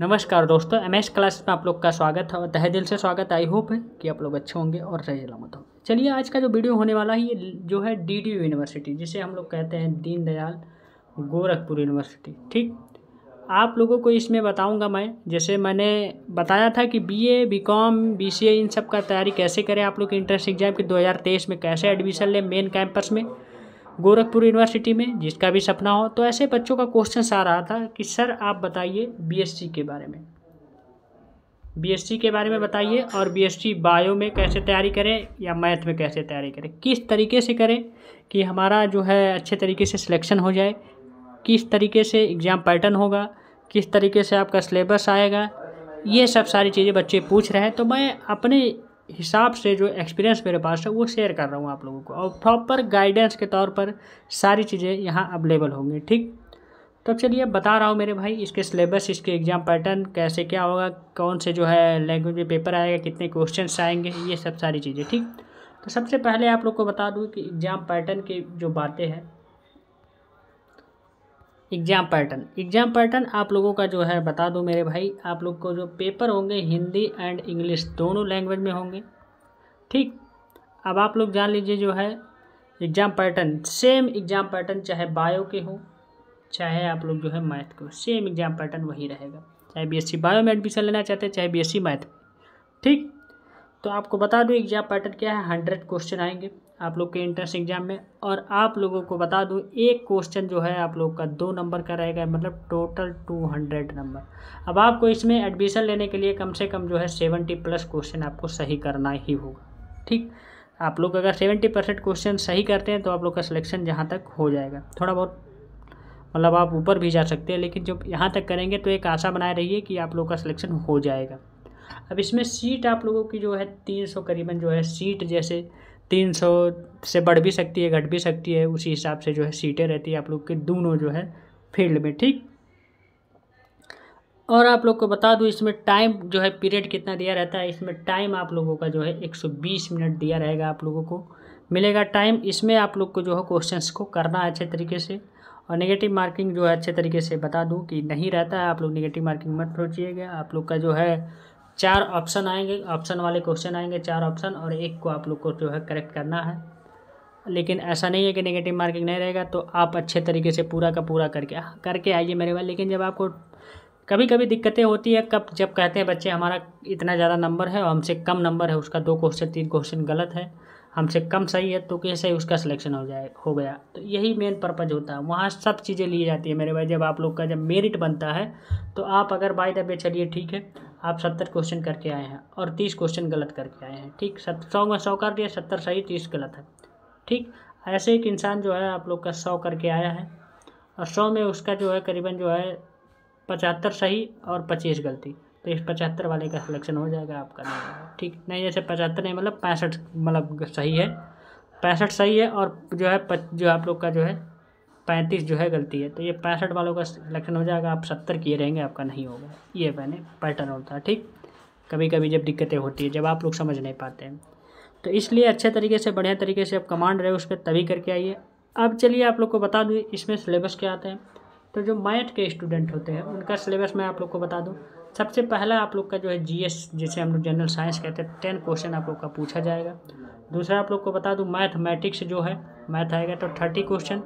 नमस्कार दोस्तों M S class में आप लोग का स्वागत है और तहे दिल से स्वागत आई होप है कि आप लोग अच्छे होंगे और सही सलामत हो चलिए आज का जो वीडियो होने वाला है ये जो है डी डी यूनिवर्सिटी जिसे हम लोग कहते हैं दीनदयाल गोरखपुर यूनिवर्सिटी ठीक आप लोगों को इसमें बताऊंगा मैं जैसे मैंने बताया था कि बी सी ए इन सब का तैयारी कैसे करें आप लोग इंट्रेंस एग्जाम हज़ार तेईस में कैसे एडमिशन लें मेन कैंपस में गोरखपुर यूनिवर्सिटी में जिसका भी सपना हो तो ऐसे बच्चों का क्वेश्चन आ रहा था कि सर आप बताइए बीएससी के बारे में बीएससी के बारे में बताइए और बीएससी बायो में कैसे तैयारी करें या मैथ में कैसे तैयारी करें किस तरीके से करें कि हमारा जो है अच्छे तरीके से सिलेक्शन हो जाए किस तरीके से एग्ज़ाम पैटर्न होगा किस तरीके से आपका सिलेबस आएगा ये सब सारी चीज़ें बच्चे पूछ रहे हैं तो मैं अपने हिसाब से जो एक्सपीरियंस मेरे पास है वो शेयर कर रहा हूँ आप लोगों को और प्रॉपर गाइडेंस के तौर पर सारी चीज़ें यहाँ अवेलेबल होंगी ठीक तो चलिए बता रहा हूँ मेरे भाई इसके सिलेबस इसके एग्ज़ाम पैटर्न कैसे क्या होगा कौन से जो है लैंग्वेज में पेपर आएगा कितने क्वेश्चन आएंगे ये सब सारी चीज़ें ठीक तो सबसे पहले आप लोग को बता दूँ कि एग्ज़ाम पैटर्न की जो बातें हैं एग्ज़ाम पैटर्न एग्ज़ाम पैटर्न आप लोगों का जो है बता दूं मेरे भाई आप लोग को जो पेपर होंगे हिंदी एंड इंग्लिश दोनों लैंग्वेज में होंगे ठीक अब आप लोग जान लीजिए जो है exam pattern same exam pattern चाहे बायो के हो चाहे आप लोग जो है मैथ के हो सेम एग्ज़ाम पैटर्न वही रहेगा चाहे सी बायो में एडमिशन लेना चाहते हैं चाहे सी मैथ ठीक तो आपको बता दूँ एग्ज़ाम पैटर्न क्या है हंड्रेड क्वेश्चन आएंगे आप लोग के इंट्रेंस एग्जाम में और आप लोगों को बता दूँ एक क्वेश्चन जो है आप लोग का दो नंबर का रहेगा मतलब टोटल टू हंड्रेड नंबर अब आपको इसमें एडमिशन लेने के लिए कम से कम जो है सेवेंटी प्लस क्वेश्चन आपको सही करना ही होगा ठीक आप लोग अगर सेवेंटी परसेंट क्वेश्चन सही करते हैं तो आप लोग का सिलेक्शन जहाँ तक हो जाएगा थोड़ा बहुत मतलब आप ऊपर भी जा सकते हैं लेकिन जब यहाँ तक करेंगे तो एक आशा बनाए रहिए कि आप लोग का सिलेक्शन हो जाएगा अब इसमें सीट आप लोगों की जो है तीन सौ करीबन जो है सीट जैसे तीन सौ से बढ़ भी सकती है घट भी सकती है उसी हिसाब से जो है सीटें रहती है आप लोग के दोनों जो है फील्ड में ठीक और आप लोग को बता दूँ इसमें टाइम जो है पीरियड कितना दिया रहता है इसमें टाइम आप लोगों का जो है बीस मिनट दिया रहेगा आप लोगों को मिलेगा टाइम इसमें आप लोग को जो है क्वेश्चन को करना है अच्छे तरीके से और नेगेटिव मार्किंग जो है अच्छे तरीके से बता दूँ कि नहीं रहता है आप लोग नेगेटिव मार्किंग मत सोचिएगा आप लोग का जो है चार ऑप्शन आएंगे ऑप्शन वाले क्वेश्चन आएंगे चार ऑप्शन और एक को आप लोग को जो है करेक्ट करना है लेकिन ऐसा नहीं है कि नेगेटिव मार्किंग नहीं रहेगा तो आप अच्छे तरीके से पूरा का पूरा करके हाँ, करके आइए मेरे पास लेकिन जब आपको कभी कभी दिक्कतें होती है कब जब कहते हैं बच्चे हमारा इतना ज़्यादा नंबर है और हमसे कम नंबर है उसका दो क्वेश्चन तीन क्वेश्चन गलत है हमसे कम सही है तो कैसे उसका सिलेक्शन हो जाए हो गया तो यही मेन पर्पज़ होता है वहाँ सब चीज़ें ली जाती है मेरे भाई जब आप लोग का जब मेरिट बनता है तो आप अगर बाई दबे चलिए ठीक है आप सत्तर क्वेश्चन करके आए हैं और तीस क्वेश्चन गलत करके आए हैं ठीक सौ में सौ कर दिया सत्तर सही तीस गलत है ठीक ऐसे एक इंसान जो है आप लोग का सौ करके आया है और सौ में उसका जो है करीबन जो है पचहत्तर सही और पच्चीस गलती तो इस पचहत्तर वाले का सिलेक्शन हो जाएगा आपका नहीं ठीक नहीं जैसे पचहत्तर नहीं मतलब पैंसठ मतलब सही है पैंसठ सही है और जो है जो आप लोग का जो है पैंतीस जो है गलती है तो ये पैंसठ वालों का सिलेक्शन हो जाएगा आप सत्तर किए रहेंगे आपका नहीं होगा ये मैंने पैटर्न होता है ठीक कभी कभी जब दिक्कतें होती है जब आप लोग समझ नहीं पाते हैं तो इसलिए अच्छे तरीके से बढ़िया तरीके से आप कमांड रहे उस पर तभी करके आइए अब चलिए आप लोग को बता दूँ इसमें सिलेबस क्या आते हैं तो जो मैथ के स्टूडेंट होते हैं उनका सिलेबस मैं आप लोग को बता दूँ सबसे पहला आप लोग का जो है जी जैसे हम लोग जनरल साइंस कहते हैं टेन क्वेश्चन आप लोग का पूछा जाएगा दूसरा आप लोग को बता दूँ मैथमेटिक्स जो है मैथ आएगा तो थर्टी क्वेश्चन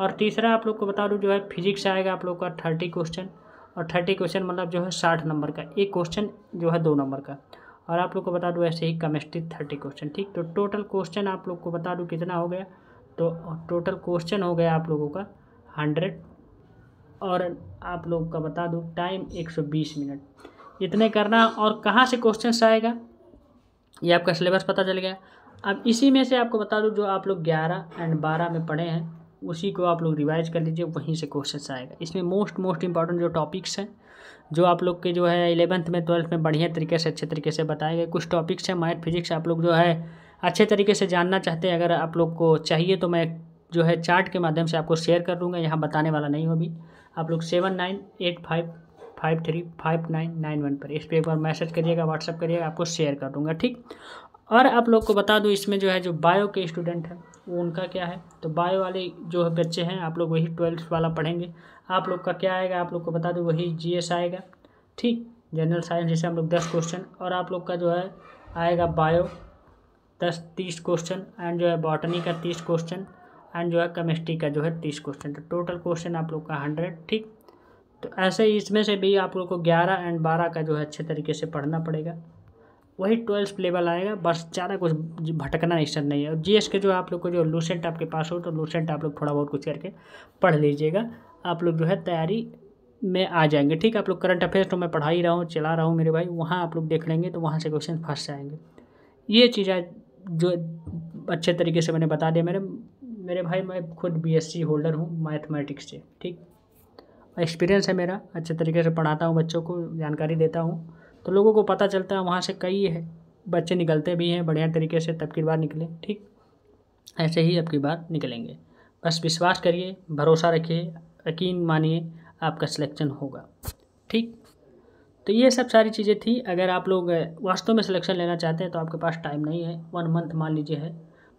और तीसरा आप लोग को बता दूँ जो है फिजिक्स आएगा आप लोग का थर्टी क्वेश्चन और थर्टी क्वेश्चन मतलब जो है साठ नंबर का एक क्वेश्चन जो है दो नंबर का और आप लोग को बता दूँ ऐसे ही केमिस्ट्री थर्टी क्वेश्चन ठीक तो टोटल क्वेश्चन आप लोग को बता दूँ कितना हो गया तो टोटल क्वेश्चन हो गया आप लोगों का हंड्रेड और आप लोग का बता दूँ टाइम एक सौ बीस मिनट इतने करना और कहाँ से क्वेश्चन आएगा ये आपका सिलेबस पता चल गया अब इसी में से आपको बता दूँ जो आप लोग ग्यारह एंड बारह में पढ़े हैं उसी को आप लोग रिवाइज कर लीजिए वहीं से क्वेश्चन आएगा इसमें मोस्ट मोस्ट इंपॉर्टेंट जो टॉपिक्स हैं जो आप लोग के जो है इलेवंथ में ट्वेल्थ में बढ़िया तरीके से अच्छे तरीके से बताए गए कुछ टॉपिक्स हैं मैथ फिजिक्स आप लोग जो है अच्छे तरीके से जानना चाहते हैं अगर आप लोग को चाहिए तो मैं जो है चार्ट के माध्यम से आपको शेयर कर लूँगा यहाँ बताने वाला नहीं हूँ अभी आप लोग seven nine eight five five three five nine nine one पर इस पर एक बार मैसेज करिएगा व्हाट्सअप करिएगा आपको शेयर कर दूँगा ठीक और आप लोग को बता दूँ इसमें जो है जो बायो के स्टूडेंट हैं उनका क्या है तो बायो वाले जो है बच्चे हैं आप लोग वही ट्वेल्थ वाला पढ़ेंगे आप लोग का क्या आएगा आप लोग को बता दूँ वही जी आएगा ठीक जनरल साइंस जैसे हम लोग दस क्वेश्चन और आप लोग का जो है आएगा बायो दस तीस क्वेश्चन एंड जो है बॉटनी का तीस क्वेश्चन एंड जो है केमिस्ट्री का जो है तीस क्वेश्चन तो टोटल क्वेश्चन आप लोग का हंड्रेड ठीक तो ऐसे ही इसमें से भी आप लोग को ग्यारह एंड बारह का जो है अच्छे तरीके से पढ़ना पड़ेगा वही ट्वेल्थ लेवल आएगा बस ज़्यादा कुछ भटकना इस नहीं है और जी के जो आप लोग को जो लूसेंट आपके पास हो तो लूसेंट आप लोग थोड़ा बहुत कुछ करके पढ़ लीजिएगा आप लोग जो है तैयारी में आ जाएंगे ठीक है आप लोग करंट अफेयर्स तो मैं पढ़ा ही रहा हूँ चला रहा हूँ मेरे भाई वहाँ आप लोग देख लेंगे तो वहाँ से क्वेश्चन फंस जाएंगे ये चीज़ें जो अच्छे तरीके से मैंने बता दिया मेरे मेरे भाई मैं खुद बी होल्डर हूँ मैथमेटिक्स से ठीक एक्सपीरियंस है मेरा अच्छे तरीके से पढ़ाता हूँ बच्चों को जानकारी देता हूँ तो लोगों को पता चलता है वहाँ से कई है बच्चे निकलते भी हैं बढ़िया तरीके से तब की बार निकले ठीक ऐसे ही अब की बार निकलेंगे बस विश्वास करिए भरोसा रखिए यकीन मानिए आपका सिलेक्शन होगा ठीक तो ये सब सारी चीज़ें थी अगर आप लोग वास्तव में सिलेक्शन लेना चाहते हैं तो आपके पास टाइम नहीं है वन मंथ मान लीजिए है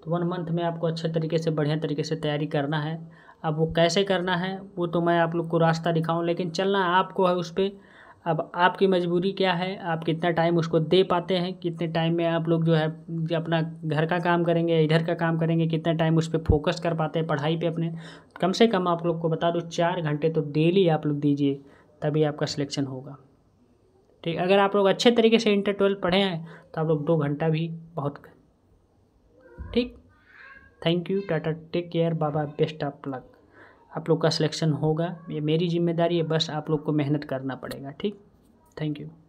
तो वन मंथ में आपको अच्छे तरीके से बढ़िया तरीके से तैयारी करना है अब वो कैसे करना है वो तो मैं आप लोग को रास्ता दिखाऊँ लेकिन चलना आपको है उस पर अब आपकी मजबूरी क्या है आप कितना टाइम उसको दे पाते हैं कितने टाइम में आप लोग जो है अपना घर का काम करेंगे इधर का काम करेंगे कितना टाइम उस पर फोकस कर पाते हैं पढ़ाई पे अपने कम से कम आप लोग को बता दो चार घंटे तो डेली आप लोग दीजिए तभी आपका सिलेक्शन होगा ठीक अगर आप लोग अच्छे तरीके से इंटर ट्वेल्व पढ़े हैं तो आप लोग दो घंटा भी बहुत ठीक thank you tata take care बाबा बेस्ट ऑफ लक आप लोग का सिलेक्शन होगा ये मेरी जिम्मेदारी है बस आप लोग को मेहनत करना पड़ेगा ठीक थैंक यू